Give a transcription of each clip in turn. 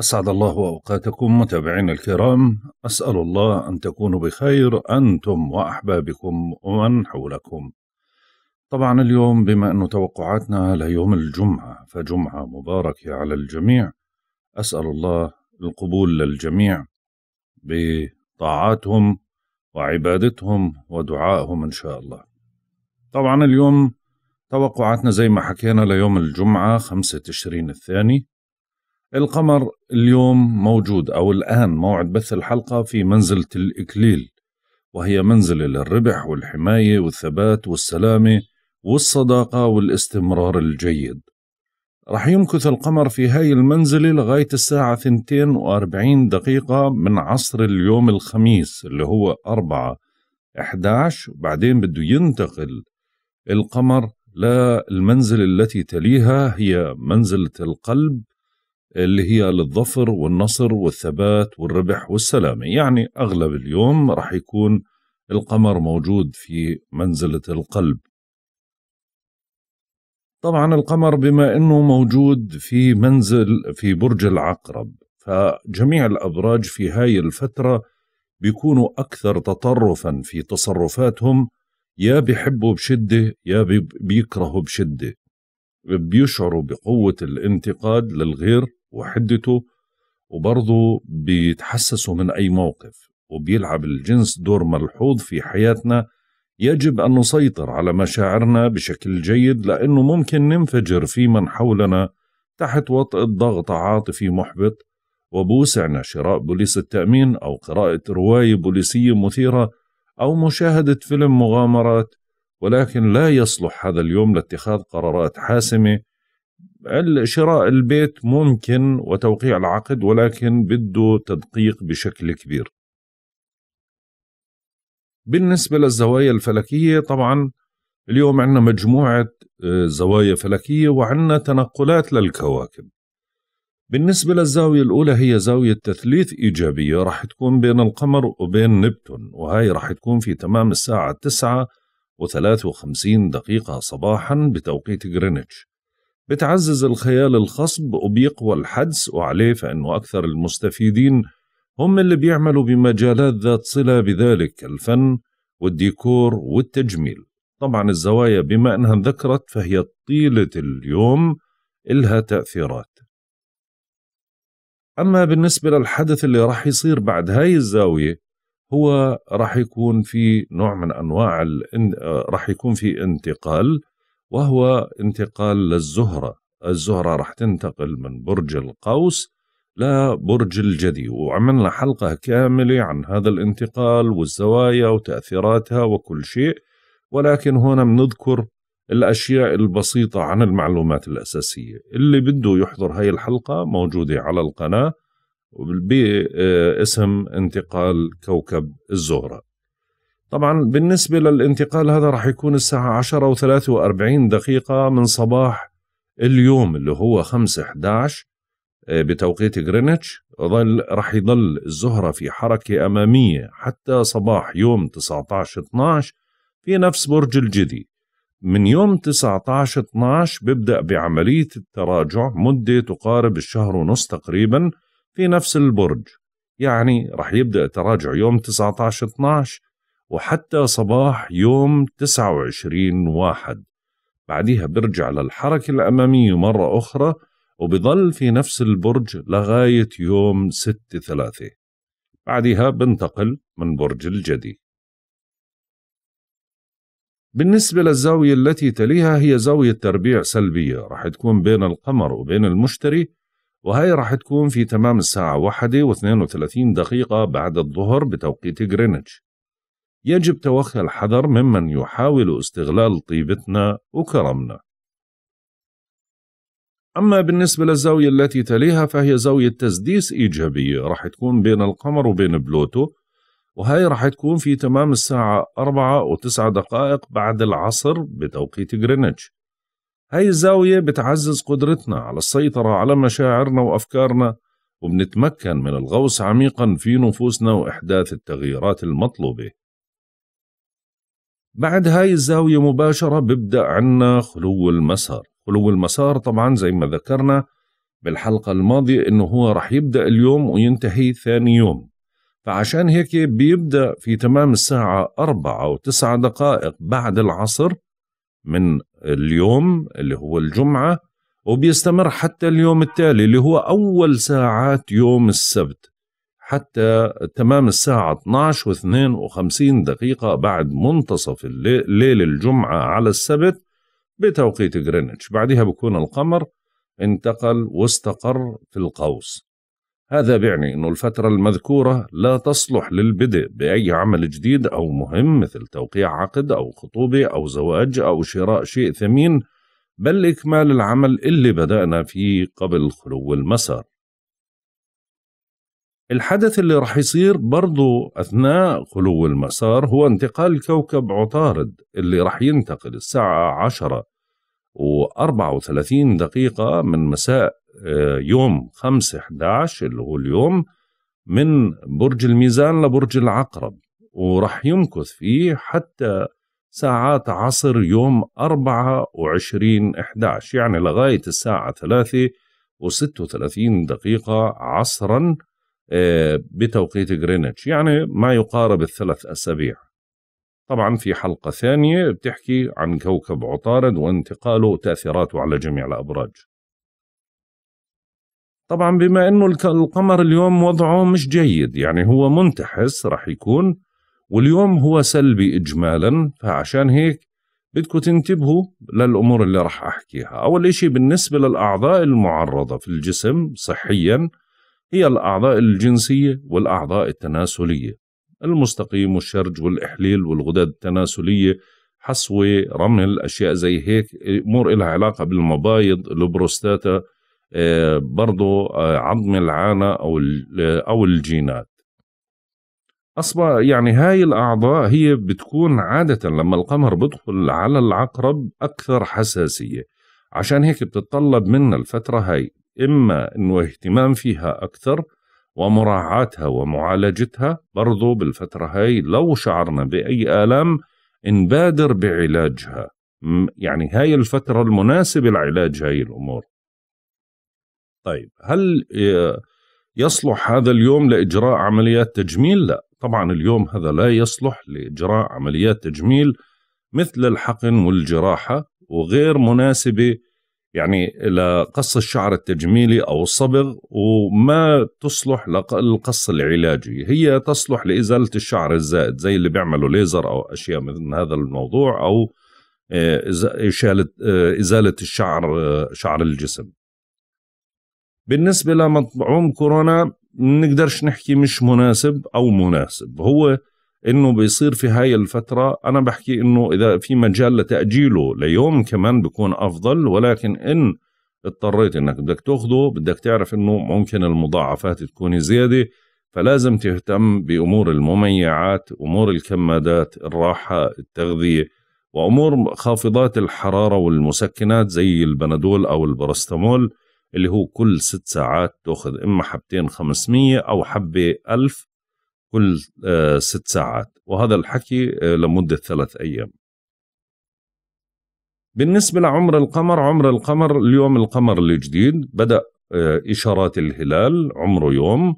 أسعد الله أوقاتكم متابعينا الكرام أسأل الله أن تكونوا بخير أنتم وأحبابكم ومن حولكم طبعا اليوم بما أن توقعاتنا ليوم الجمعة فجمعة مباركة على الجميع أسأل الله القبول للجميع بطاعاتهم وعبادتهم ودعائهم إن شاء الله طبعا اليوم توقعاتنا زي ما حكينا ليوم الجمعة 5 تشرين الثاني القمر اليوم موجود أو الآن موعد بث الحلقة في منزلة الإكليل وهي منزلة للربح والحماية والثبات والسلامة والصداقة والاستمرار الجيد رح يمكث القمر في هاي المنزلة لغاية الساعة 42 دقيقة من عصر اليوم الخميس اللي هو 4 11 بعدين بده ينتقل القمر للمنزل التي تليها هي منزلة القلب اللي هي للظفر والنصر والثبات والربح والسلامة يعني أغلب اليوم راح يكون القمر موجود في منزلة القلب طبعا القمر بما أنه موجود في منزل في برج العقرب فجميع الأبراج في هاي الفترة بيكونوا أكثر تطرفا في تصرفاتهم يا بيحبوا بشدة يا بيكرهوا بشدة بيشعروا بقوة الانتقاد للغير وحدته وبرضه بيتحسسوا من أي موقف وبيلعب الجنس دور ملحوظ في حياتنا يجب أن نسيطر على مشاعرنا بشكل جيد لأنه ممكن ننفجر في من حولنا تحت وطئة ضغط عاطفي محبط وبوسعنا شراء بوليس التأمين أو قراءة رواية بوليسية مثيرة أو مشاهدة فيلم مغامرات ولكن لا يصلح هذا اليوم لاتخاذ قرارات حاسمة شراء البيت ممكن وتوقيع العقد ولكن بده تدقيق بشكل كبير بالنسبة للزوايا الفلكية طبعا اليوم عندنا مجموعة آه، زوايا فلكية وعندنا تنقلات للكواكب بالنسبة للزاوية الأولى هي زاوية تثليث إيجابية راح تكون بين القمر وبين نبتون وهي راح تكون في تمام الساعة 9 و53 دقيقة صباحا بتوقيت غرينتش بتعزز الخيال الخصب وبيقوى الحدس وعليه فإنه أكثر المستفيدين هم اللي بيعملوا بمجالات ذات صلة بذلك الفن والديكور والتجميل طبعا الزوايا بما أنها انذكرت فهي طيلة اليوم إلها تأثيرات أما بالنسبة للحدث اللي راح يصير بعد هاي الزاوية هو راح يكون في نوع من أنواع آه، راح يكون في انتقال وهو انتقال للزهرة الزهرة راح تنتقل من برج القوس لبرج الجدي وعملنا حلقة كاملة عن هذا الانتقال والزوايا وتأثيراتها وكل شيء ولكن هنا بنذكر الأشياء البسيطة عن المعلومات الأساسية اللي بده يحضر هاي الحلقة موجودة على القناة باسم انتقال كوكب الزهرة طبعا بالنسبة للانتقال هذا راح يكون الساعة 10 و43 دقيقة من صباح اليوم اللي هو 5 11 آه، بتوقيت جرينتش ظل راح يضل الزهرة في حركة أمامية حتى صباح يوم 19 12 في نفس برج الجدي من يوم 19 12 بيبدأ بعملية التراجع مدة تقارب الشهر ونص تقريبا في نفس البرج يعني راح يبدأ تراجع يوم 19 12 وحتى صباح يوم 29 واحد بعدها برجع للحركة الأمامية مرة أخرى وبضل في نفس البرج لغاية يوم 6 3 بعدها بنتقل من برج الجدي بالنسبة للزاوية التي تليها هي زاوية تربيع سلبية رح تكون بين القمر وبين المشتري وهي رح تكون في تمام الساعة واثنين وثلاثين دقيقة بعد الظهر بتوقيت غرينتش يجب توخي الحذر ممن يحاول استغلال طيبتنا وكرمنا أما بالنسبة للزاوية التي تليها فهي زاوية تسديس إيجابية راح تكون بين القمر وبين بلوتو وهي راح تكون في تمام الساعة أربعة و دقائق بعد العصر بتوقيت غرينتش هاي الزاوية بتعزز قدرتنا على السيطرة على مشاعرنا وأفكارنا وبنتمكن من الغوص عميقا في نفوسنا وإحداث التغييرات المطلوبة بعد هاي الزاوية مباشرة ببدأ عنا خلو المسار خلو المسار طبعا زي ما ذكرنا بالحلقة الماضية انه هو رح يبدأ اليوم وينتهي ثاني يوم فعشان هيك بيبدأ في تمام الساعة أربعة أو تسعة دقائق بعد العصر من اليوم اللي هو الجمعة وبيستمر حتى اليوم التالي اللي هو أول ساعات يوم السبت حتى تمام الساعة 12 و52 دقيقة بعد منتصف الليل الجمعة على السبت بتوقيت غرينتش بعدها بكون القمر انتقل واستقر في القوس هذا بيعني أن الفترة المذكورة لا تصلح للبدء بأي عمل جديد أو مهم مثل توقيع عقد أو خطوبة أو زواج أو شراء شيء ثمين بل إكمال العمل اللي بدأنا فيه قبل خلو المسار الحدث اللي راح يصير برضو أثناء خلو المسار هو انتقال كوكب عطارد اللي راح ينتقل الساعة وأربعة وثلاثين دقيقة من مساء آه، يوم خمسة عشر اللي هو اليوم من برج الميزان لبرج العقرب وراح يمكث فيه حتى ساعات عصر يوم وعشرين 11 يعني لغاية الساعة ثلاثة وستة وثلاثين دقيقة عصرا بتوقيت غرينتش يعني ما يقارب الثلاث أسابيع طبعا في حلقة ثانية بتحكي عن كوكب عطارد وانتقاله وتأثيراته على جميع الأبراج طبعا بما أنه القمر اليوم وضعه مش جيد يعني هو منتحس رح يكون واليوم هو سلبي إجمالا فعشان هيك بدكم تنتبهوا للأمور اللي رح أحكيها أول إشي بالنسبة للأعضاء المعرضة في الجسم صحياً هي الأعضاء الجنسية والأعضاء التناسلية المستقيم والشرج والإحليل والغدد التناسلية حصوة رمل أشياء زي هيك أمور إلها علاقة بالمبايض البروستاتا آه، برضو آه، عظم العانة أو, آه، أو الجينات أصبح يعني هاي الأعضاء هي بتكون عادة لما القمر بدخل على العقرب أكثر حساسية عشان هيك بتتطلب منا الفترة هاي إما أنه اهتمام فيها أكثر ومراعاتها ومعالجتها برضو بالفترة هاي لو شعرنا بأي آلام نبادر بعلاجها يعني هاي الفترة المناسبة لعلاج هاي الأمور طيب هل آه، يصلح هذا اليوم لإجراء عمليات تجميل؟ لا طبعا اليوم هذا لا يصلح لإجراء عمليات تجميل مثل الحقن والجراحة وغير مناسبة يعني لقص الشعر التجميلي او الصبغ وما تصلح للقص العلاجي هي تصلح لازاله الشعر الزائد زي اللي بيعملوا ليزر او اشياء من هذا الموضوع او آه، ازاله آه، ازاله الشعر آه، شعر الجسم بالنسبه لمطعوم كورونا نقدرش نحكي مش مناسب او مناسب هو انه بيصير في هاي الفتره انا بحكي انه اذا في مجال لتاجيله ليوم كمان بيكون افضل ولكن ان اضطريت انك بدك تاخده بدك تعرف انه ممكن المضاعفات تكون زياده فلازم تهتم بامور المميعات امور الكمادات الراحه التغذيه وامور خافضات الحراره والمسكنات زي البنادول او البارستامول اللي هو كل ست ساعات تاخذ اما حبتين 500 او حبه 1000 كل آه، ست ساعات وهذا الحكي آه، لمدة ثلاث أيام بالنسبة لعمر القمر عمر القمر اليوم القمر الجديد بدأ آه، إشارات الهلال عمره يوم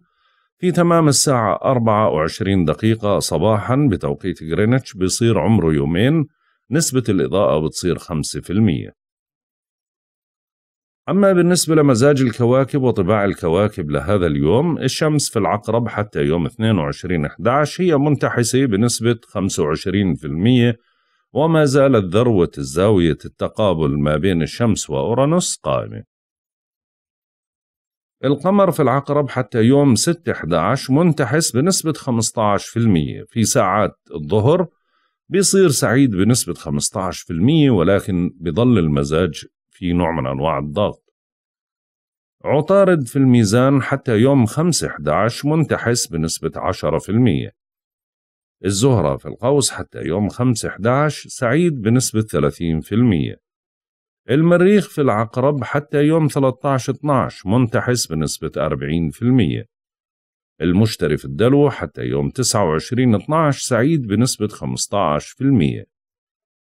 في تمام الساعة 24 دقيقة صباحا بتوقيت غرينتش بيصير عمره يومين نسبة الإضاءة بتصير 5% أما بالنسبة لمزاج الكواكب وطباع الكواكب لهذا اليوم الشمس في العقرب حتى يوم 22/11 هي منتحسة بنسبة 25% وما زالت ذروة الزاوية التقابل ما بين الشمس وأورانوس قائمة القمر في العقرب حتى يوم 6/11 منتحس بنسبة 15% في ساعات الظهر بيصير سعيد بنسبة 15% ولكن بضل المزاج في نوع من أنواع الضغط عطارد في الميزان حتى يوم 5/11 منتحس بنسبة 10% الزهرة في القوس حتى يوم 5/11 سعيد بنسبة 30% المريخ في العقرب حتى يوم 13/12 منتحس بنسبة 40% المشتري في الدلو حتى يوم 29/12 سعيد بنسبة 15%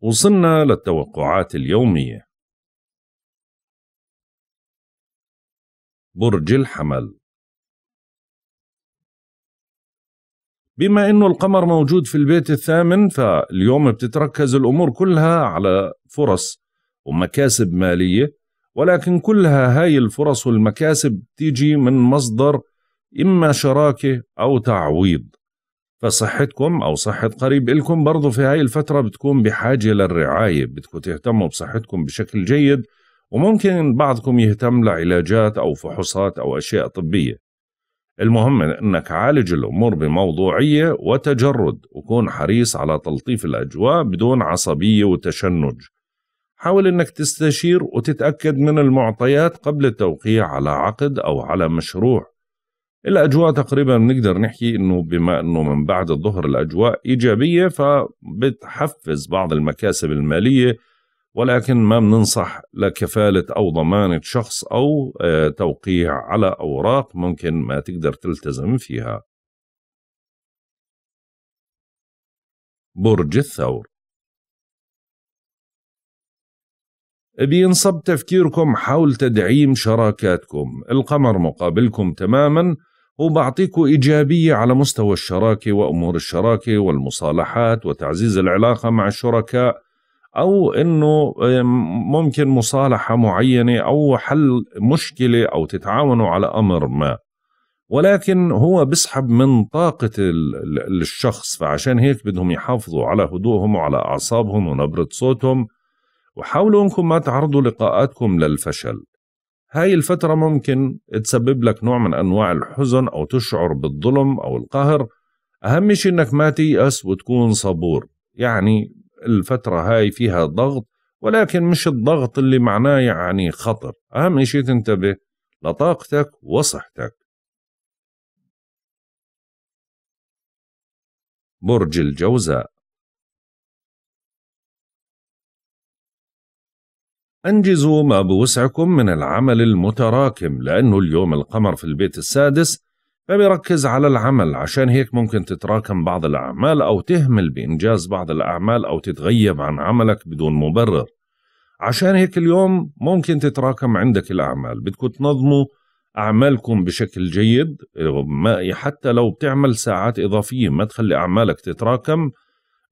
وصلنا للتوقعات اليومية برج الحمل بما انه القمر موجود في البيت الثامن فاليوم بتتركز الامور كلها على فرص ومكاسب ماليه ولكن كلها هاي الفرص والمكاسب تيجي من مصدر اما شراكه او تعويض فصحتكم أو صحة قريب إلكم برضو في هاي الفترة بتكون بحاجة للرعاية بدكم تهتموا بصحتكم بشكل جيد وممكن بعضكم يهتم لعلاجات أو فحوصات أو أشياء طبية المهم أنك عالج الأمور بموضوعية وتجرد وكون حريص على تلطيف الأجواء بدون عصبية وتشنج حاول أنك تستشير وتتأكد من المعطيات قبل التوقيع على عقد أو على مشروع الاجواء تقريبا بنقدر نحكي انه بما انه من بعد الظهر الاجواء ايجابيه فبتحفز بعض المكاسب الماليه ولكن ما بننصح لكفاله او ضمانه شخص او آه، توقيع على اوراق ممكن ما تقدر تلتزم فيها. برج الثور بينصب تفكيركم حول تدعيم شراكاتكم القمر مقابلكم تماما وبعطيكم إيجابية على مستوى الشراكة وأمور الشراكة والمصالحات وتعزيز العلاقة مع الشركاء أو أنه ممكن مصالحة معينة أو حل مشكلة أو تتعاونوا على أمر ما ولكن هو بسحب من طاقة الشخص فعشان هيك بدهم يحافظوا على هدوءهم وعلى أعصابهم ونبرة صوتهم وحاولوا أنكم ما تعرضوا لقاءاتكم للفشل هاي الفترة ممكن تسبب لك نوع من أنواع الحزن أو تشعر بالظلم أو القهر أهم شيء أنك ما تيأس وتكون صبور يعني الفترة هاي فيها ضغط ولكن مش الضغط اللي معناه يعني خطر أهم شيء تنتبه لطاقتك وصحتك برج الجوزاء أنجزوا ما بوسعكم من العمل المتراكم لأنه اليوم القمر في البيت السادس فبيركز على العمل عشان هيك ممكن تتراكم بعض الأعمال أو تهمل بإنجاز بعض الأعمال أو تتغيب عن عملك بدون مبرر عشان هيك اليوم ممكن تتراكم عندك الأعمال بدكم تنظموا أعمالكم بشكل جيد حتى لو بتعمل ساعات إضافية ما تخلي أعمالك تتراكم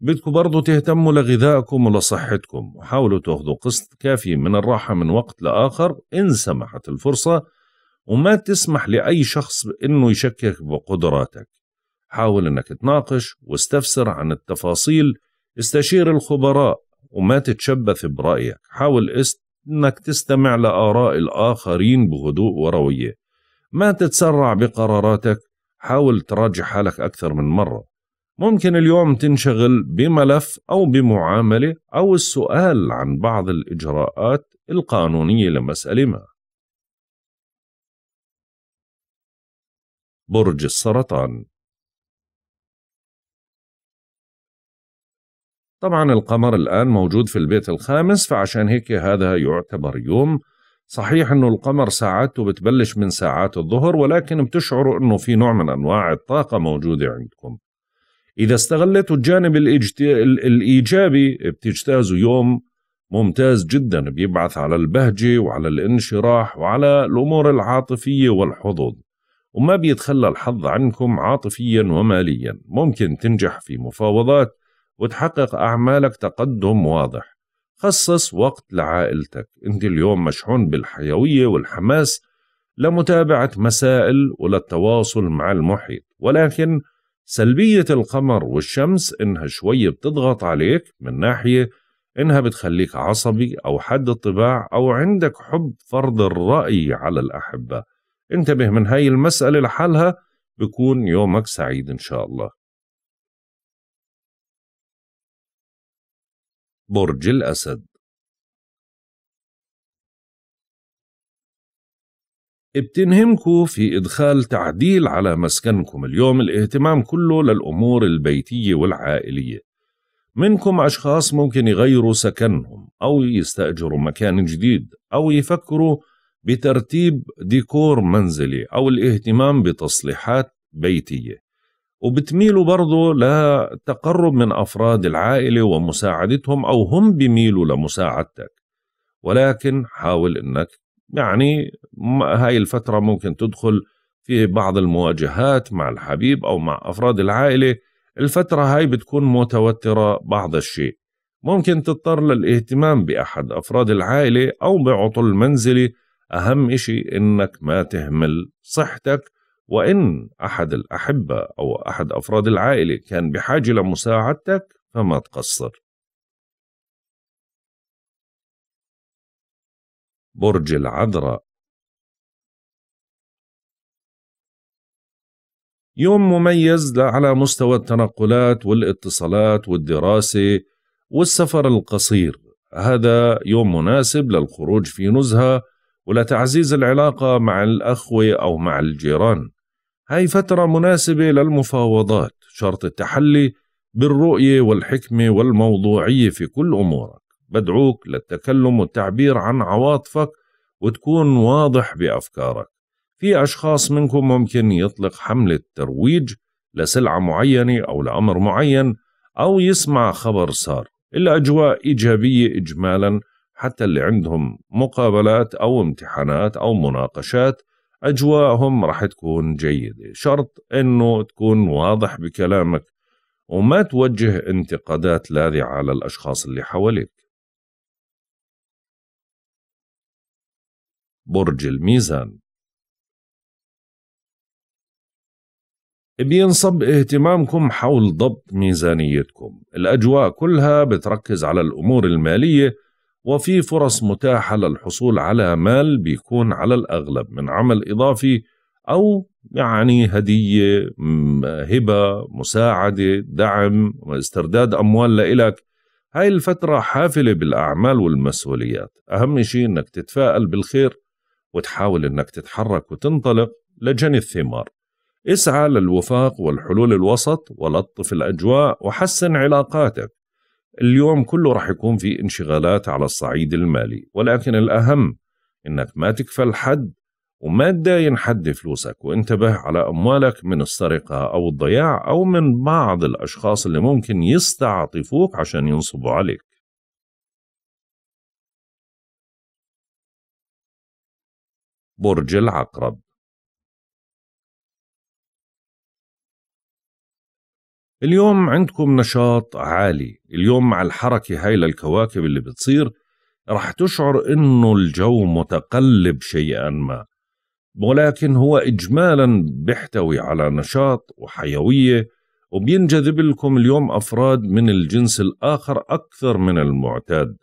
بدكم برضو تهتموا لغذائكم ولصحتكم وحاولوا تاخذوا قسط كافي من الراحة من وقت لآخر إن سمحت الفرصة وما تسمح لأي شخص إنه يشكك بقدراتك حاول إنك تناقش واستفسر عن التفاصيل استشير الخبراء وما تتشبث برأيك حاول است... إنك تستمع لآراء الآخرين بهدوء وروية ما تتسرع بقراراتك حاول تراجع حالك أكثر من مرة ممكن اليوم تنشغل بملف أو بمعاملة أو السؤال عن بعض الإجراءات القانونية لمسألة ما. برج السرطان طبعا القمر الآن موجود في البيت الخامس فعشان هيك هذا يعتبر يوم صحيح انه القمر ساعاته بتبلش من ساعات الظهر ولكن بتشعروا انه في نوع من انواع الطاقة موجودة عندكم إذا استغلتوا الجانب الإجت... الإيجابي بتجتازوا يوم ممتاز جدا بيبعث على البهجة وعلى الانشراح وعلى الأمور العاطفية والحظوظ وما بيتخلى الحظ عنكم عاطفيا وماليا ممكن تنجح في مفاوضات وتحقق أعمالك تقدم واضح خصص وقت لعائلتك أنت اليوم مشحون بالحيوية والحماس لمتابعة مسائل وللتواصل مع المحيط ولكن سلبية القمر والشمس إنها شوية بتضغط عليك من ناحية إنها بتخليك عصبي أو حد الطباع أو عندك حب فرض الرأي على الأحبة انتبه من هاي المسألة لحالها بكون يومك سعيد إن شاء الله برج الأسد بتنهمكوا في إدخال تعديل على مسكنكم اليوم الاهتمام كله للأمور البيتية والعائلية منكم أشخاص ممكن يغيروا سكنهم أو يستأجروا مكان جديد أو يفكروا بترتيب ديكور منزلي أو الاهتمام بتصليحات بيتية وبتميلوا برضو لتقرب من أفراد العائلة ومساعدتهم أو هم بيميلوا لمساعدتك ولكن حاول أنك يعني هاي الفترة ممكن تدخل في بعض المواجهات مع الحبيب أو مع أفراد العائلة الفترة هاي بتكون متوترة بعض الشيء ممكن تضطر للاهتمام بأحد أفراد العائلة أو بعطل منزلي أهم إشي إنك ما تهمل صحتك وإن أحد الأحبة أو أحد أفراد العائلة كان بحاجة لمساعدتك فما تقصر برج العذراء يوم مميز على مستوى التنقلات والاتصالات والدراسة والسفر القصير هذا يوم مناسب للخروج في نزهة ولتعزيز العلاقة مع الأخوة أو مع الجيران هاي فترة مناسبة للمفاوضات شرط التحلي بالرؤية والحكمة والموضوعية في كل أمورك بدعوك للتكلم والتعبير عن عواطفك وتكون واضح بأفكارك في أشخاص منكم ممكن يطلق حملة ترويج لسلعة معينة أو لأمر معين أو يسمع خبر صار الأجواء إيجابية إجمالا حتى اللي عندهم مقابلات أو امتحانات أو مناقشات أجواءهم رح تكون جيدة شرط أنه تكون واضح بكلامك وما توجه انتقادات لاذعة على الأشخاص اللي حواليك برج الميزان بينصب اهتمامكم حول ضبط ميزانيتكم الأجواء كلها بتركز على الأمور المالية وفي فرص متاحة للحصول على مال بيكون على الأغلب من عمل إضافي أو يعني هدية هبة مساعدة دعم واسترداد أموال لإلك هاي الفترة حافلة بالأعمال والمسؤوليات أهم شيء أنك تتفائل بالخير وتحاول أنك تتحرك وتنطلق لجني الثمار اسعى للوفاق والحلول الوسط ولطف الأجواء وحسن علاقاتك اليوم كله راح يكون في انشغالات على الصعيد المالي ولكن الأهم أنك ما تكفل حد وما تداين حد فلوسك وانتبه على أموالك من السرقة أو الضياع أو من بعض الأشخاص اللي ممكن يستعطفوك عشان ينصبوا عليك برج العقرب اليوم عندكم نشاط عالي اليوم مع الحركة هاي للكواكب اللي بتصير رح تشعر انه الجو متقلب شيئا ما ولكن هو اجمالا بيحتوي على نشاط وحيويه وبينجذب لكم اليوم افراد من الجنس الاخر اكثر من المعتاد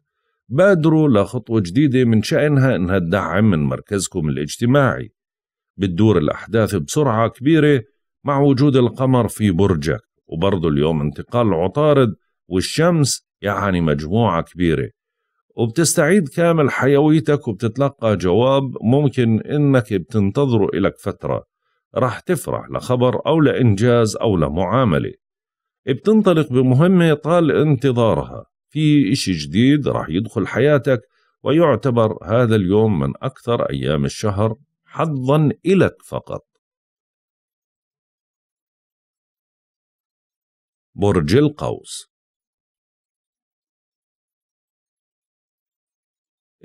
بادروا لخطوة جديدة من شأنها إنها تدعم من مركزكم الاجتماعي بتدور الأحداث بسرعة كبيرة مع وجود القمر في برجك وبرضه اليوم انتقال عطارد والشمس يعني مجموعة كبيرة وبتستعيد كامل حيويتك وبتتلقى جواب ممكن إنك بتنتظره إلك فترة رح تفرح لخبر أو لإنجاز أو لمعاملة بتنطلق بمهمة طال انتظارها في إشي جديد راح يدخل حياتك ويعتبر هذا اليوم من أكثر أيام الشهر حظا إلك فقط برج القوس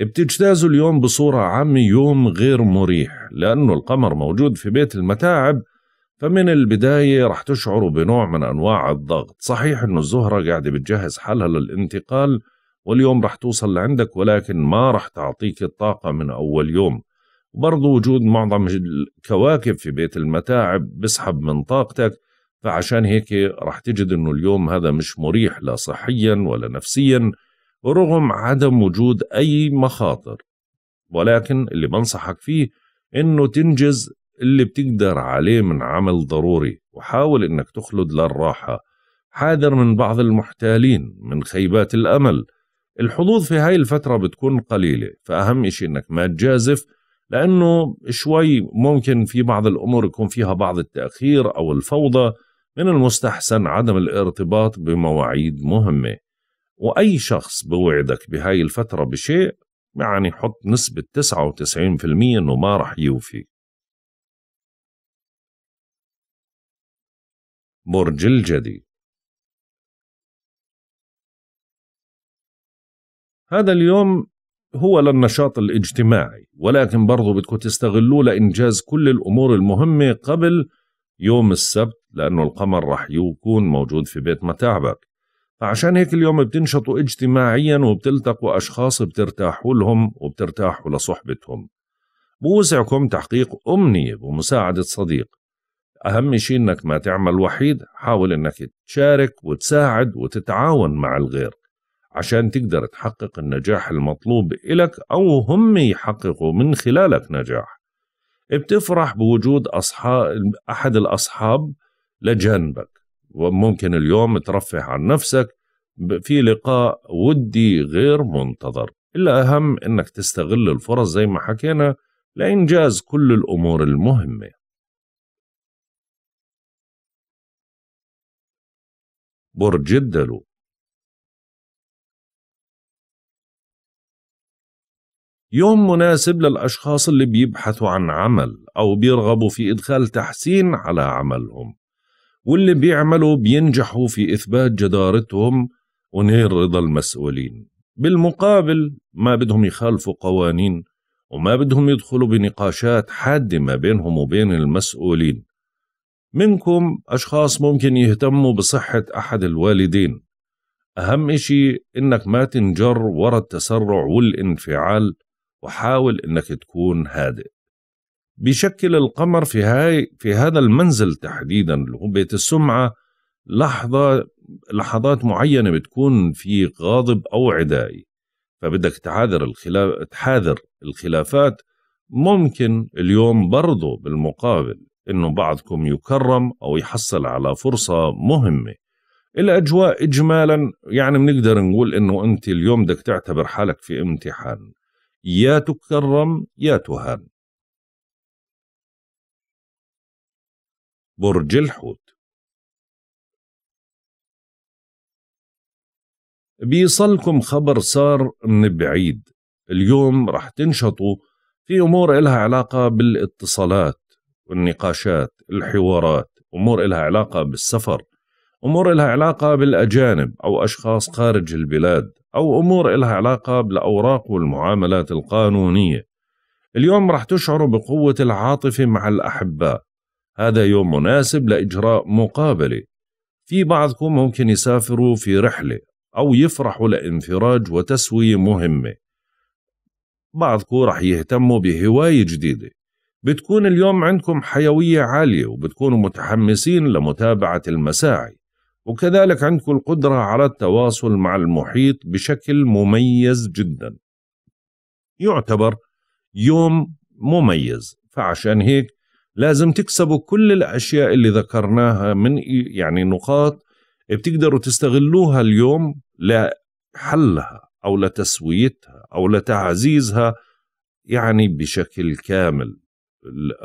بتجتازوا اليوم بصورة عامة يوم غير مريح لأنه القمر موجود في بيت المتاعب فمن البداية رح تشعروا بنوع من أنواع الضغط صحيح أنه الزهرة قاعدة بتجهز حالها للانتقال واليوم رح توصل لعندك ولكن ما رح تعطيك الطاقة من أول يوم وبرضو وجود معظم الكواكب في بيت المتاعب بسحب من طاقتك فعشان هيك رح تجد أنه اليوم هذا مش مريح لا صحيا ولا نفسيا رغم عدم وجود أي مخاطر ولكن اللي بنصحك فيه أنه تنجز اللي بتقدر عليه من عمل ضروري وحاول إنك تخلد للراحة حاذر من بعض المحتالين من خيبات الأمل الحظوظ في هاي الفترة بتكون قليلة فأهم إشي إنك ما تجازف لأنه شوي ممكن في بعض الأمور يكون فيها بعض التأخير أو الفوضى من المستحسن عدم الارتباط بمواعيد مهمة وأي شخص بوعدك بهاي الفترة بشيء يعني حط نسبة 99% إنه ما رح يوفي برج الجدي هذا اليوم هو للنشاط الاجتماعي ولكن برضه بدكم تستغلوه لإنجاز كل الأمور المهمة قبل يوم السبت لأنه القمر رح يكون موجود في بيت متاعبك فعشان هيك اليوم بتنشطوا اجتماعيا وبتلتقوا أشخاص بترتاحوا لهم وبترتاحوا لصحبتهم بوسعكم تحقيق أمنية ومساعدة صديق أهم شيء إنك ما تعمل وحيد حاول إنك تشارك وتساعد وتتعاون مع الغير عشان تقدر تحقق النجاح المطلوب إلك أو هم يحققوا من خلالك نجاح بتفرح بوجود أصحاب أحد الأصحاب لجانبك وممكن اليوم ترفه عن نفسك في لقاء ودي غير منتظر الأهم أنك تستغل الفرص زي ما حكينا لإنجاز كل الأمور المهمة برج الدلو يوم مناسب للأشخاص اللي بيبحثوا عن عمل أو بيرغبوا في إدخال تحسين على عملهم واللي بيعملوا بينجحوا في إثبات جدارتهم ونير رضا المسؤولين بالمقابل ما بدهم يخالفوا قوانين وما بدهم يدخلوا بنقاشات حادة ما بينهم وبين المسؤولين منكم أشخاص ممكن يهتموا بصحة أحد الوالدين أهم إشي إنك ما تنجر ورا التسرع والانفعال وحاول إنك تكون هادئ بشكل القمر في هاي في هذا المنزل تحديدا اللي هو بيت السمعة لحظة لحظات معينة بتكون في غاضب أو عدائي فبدك تعاذر الخلاف تحاذر الخلافات ممكن اليوم برضه بالمقابل انه بعضكم يكرم او يحصل على فرصه مهمه الاجواء اجمالا يعني بنقدر نقول انه انت اليوم بدك تعتبر حالك في امتحان يا تكرم يا تهان برج الحوت بيصلكم خبر صار من بعيد اليوم رح تنشطوا في أمور إلها علاقة بالاتصالات النقاشات الحوارات أمور إلها علاقة بالسفر أمور إلها علاقة بالأجانب أو أشخاص خارج البلاد أو أمور إلها علاقة بالأوراق والمعاملات القانونية اليوم رح تشعروا بقوة العاطفة مع الأحباء هذا يوم مناسب لإجراء مقابلة في بعضكم ممكن يسافروا في رحلة أو يفرحوا لانفراج وتسوية مهمة بعضكم رح يهتموا بهواية جديدة بتكون اليوم عندكم حيوية عالية وبتكونوا متحمسين لمتابعة المساعي وكذلك عندكم القدرة على التواصل مع المحيط بشكل مميز جدا يعتبر يوم مميز فعشان هيك لازم تكسبوا كل الأشياء اللي ذكرناها من يعني نقاط بتقدروا تستغلوها اليوم لحلها أو لتسويتها أو لتعزيزها يعني بشكل كامل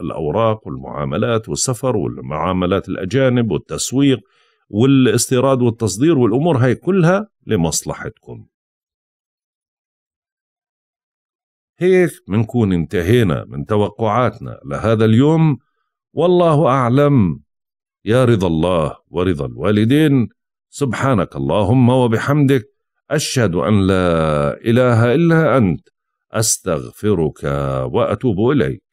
الأوراق والمعاملات والسفر والمعاملات الأجانب والتسويق والاستيراد والتصدير والأمور هاي كلها لمصلحتكم هيك منكون انتهينا من توقعاتنا لهذا اليوم والله أعلم يا رضا الله ورضا الوالدين سبحانك اللهم وبحمدك أشهد أن لا إله إلا أنت أستغفرك وأتوب إليك